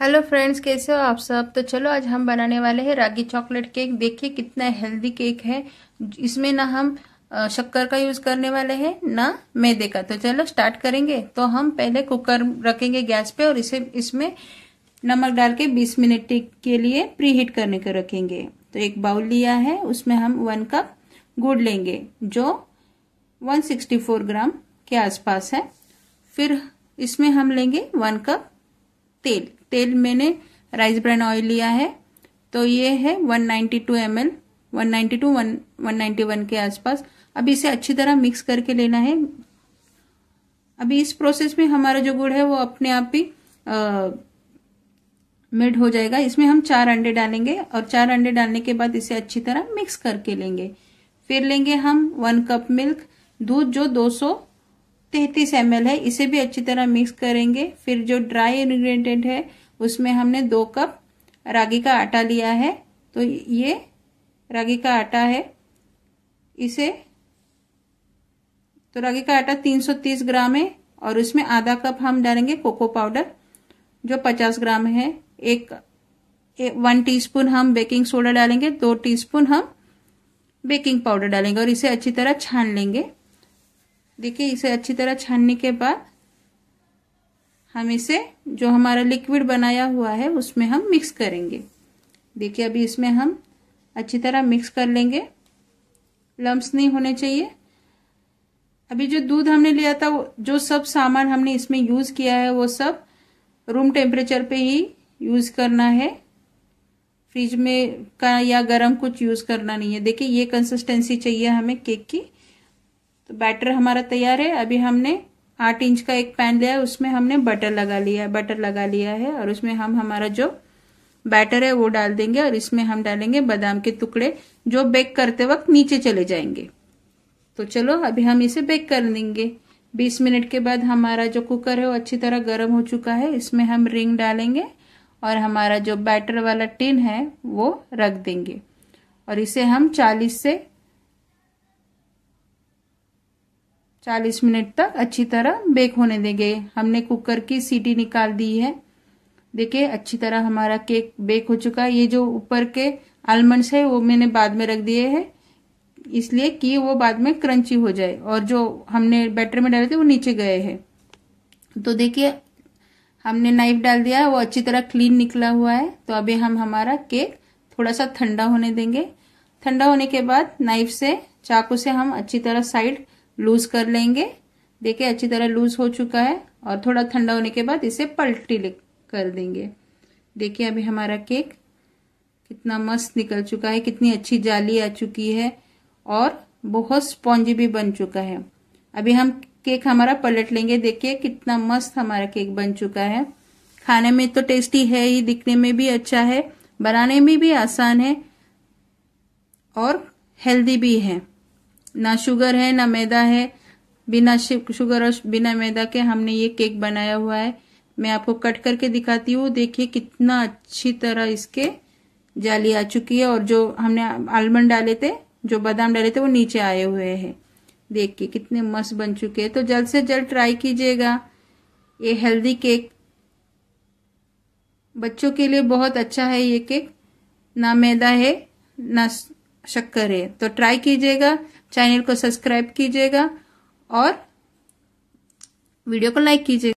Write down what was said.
hello friends कैसे हो आप सब तो चलो आज हम बनाने वाले हैं रागी चॉकलेट केक देखिए कितना हेल्दी केक है इसमें ना हम शक्कर का यूज करने वाले हैं ना मैदे का तो चलो स्टार्ट करेंगे तो हम पहले कुकर रखेंगे गैस पे और इसे इसमें नमक डाल के बीस मिनट के लिए प्री हीट करने के रखेंगे तो एक बाउल लिया है उसमें हम वन कप गुड़ लेंगे जो वन ग्राम के आसपास है फिर इसमें हम लेंगे वन कप तेल तेल मैंने राइस ब्रान ऑयल लिया है तो ये है 192 ninety two M L one ninety two one one ninety one के आसपास अब इसे अच्छी तरह मिक्स करके लेना है अभी इस प्रोसेस में हमारा जो गुड़ है वो अपने आप ही मेड हो जाएगा इसमें हम चार अंडे डालेंगे और चार अंडे डालने के बाद इसे अच्छी तरह मिक्स करके लेंगे फिर लेंगे हम वन कप मिल्क दूध जो तैतीस एम है इसे भी अच्छी तरह मिक्स करेंगे फिर जो ड्राई इन्ग्रेडिएंट है उसमें हमने दो कप रागी का आटा लिया है तो ये रागी का आटा है इसे तो रागी का आटा 330 ग्राम है और उसमें आधा कप हम डालेंगे कोको पाउडर जो 50 ग्राम है एक, एक वन टीस्पून हम बेकिंग सोडा डालेंगे दो टीस्पून हम बेकिंग पाउडर डालेंगे और इसे अच्छी तरह छान लेंगे देखिए इसे अच्छी तरह छानने के बाद हम इसे जो हमारा लिक्विड बनाया हुआ है उसमें हम मिक्स करेंगे देखिए अभी इसमें हम अच्छी तरह मिक्स कर लेंगे लम्ब्स नहीं होने चाहिए अभी जो दूध हमने लिया था जो सब सामान हमने इसमें यूज़ किया है वो सब रूम टेम्परेचर पे ही यूज़ करना है फ्रिज में का या गरम कुछ यूज़ करना नहीं है देखिए ये कंसिस्टेंसी चाहिए हमें केक की तो बैटर हमारा तैयार है अभी हमने आठ इंच का एक पैन लिया है उसमें हमने बटर लगा लिया है बटर लगा लिया है और उसमें हम हमारा जो बैटर है वो डाल देंगे और इसमें हम डालेंगे बादाम के टुकड़े जो बेक करते वक्त नीचे चले जाएंगे तो चलो अभी हम इसे बेक कर लेंगे 20 मिनट के बाद हमारा जो कुकर है वो अच्छी तरह गर्म हो चुका है इसमें हम रिंग डालेंगे और हमारा जो बैटर वाला टिन है वो रख देंगे और इसे हम 40 से 40 मिनट तक अच्छी तरह बेक होने देंगे हमने कुकर की सीटी निकाल दी है देखिए अच्छी तरह हमारा केक बेक हो चुका है ये जो ऊपर के आलमंड्स है वो मैंने बाद में रख दिए हैं इसलिए कि वो बाद में क्रंची हो जाए और जो हमने बैटर में डाले थे वो नीचे गए हैं तो देखिए हमने नाइफ डाल दिया है वो अच्छी तरह क्लीन निकला हुआ है तो अभी हम हमारा केक थोड़ा सा ठंडा होने देंगे ठंडा होने के बाद नाइफ से चाकू से हम अच्छी तरह साइड लूज कर लेंगे देखिए अच्छी तरह लूज हो चुका है और थोड़ा ठंडा होने के बाद इसे पलटी कर देंगे देखिए अभी हमारा केक कितना मस्त निकल चुका है कितनी अच्छी जाली आ चुकी है और बहुत स्पॉन्जी भी बन चुका है अभी हम केक हमारा पलट लेंगे देखिए कितना मस्त हमारा केक बन चुका है खाने में तो टेस्टी है ही दिखने में भी अच्छा है बनाने में भी आसान है और हेल्दी भी है ना शुगर है ना मैदा है बिना शुगर और बिना मैदा के हमने ये केक बनाया हुआ है मैं आपको कट करके दिखाती हूँ देखिए कितना अच्छी तरह इसके जाली आ चुकी है और जो हमने आलमंड डाले थे जो बादाम डाले थे वो नीचे आए हुए हैं देखिए कितने मस्त बन चुके हैं तो जल्द से जल्द ट्राई कीजिएगा ये हेल्दी केक बच्चों के लिए बहुत अच्छा है ये केक ना मैदा है ना शक्कर है तो ट्राई कीजिएगा चैनल को सब्सक्राइब कीजिएगा और वीडियो को लाइक कीजिएगा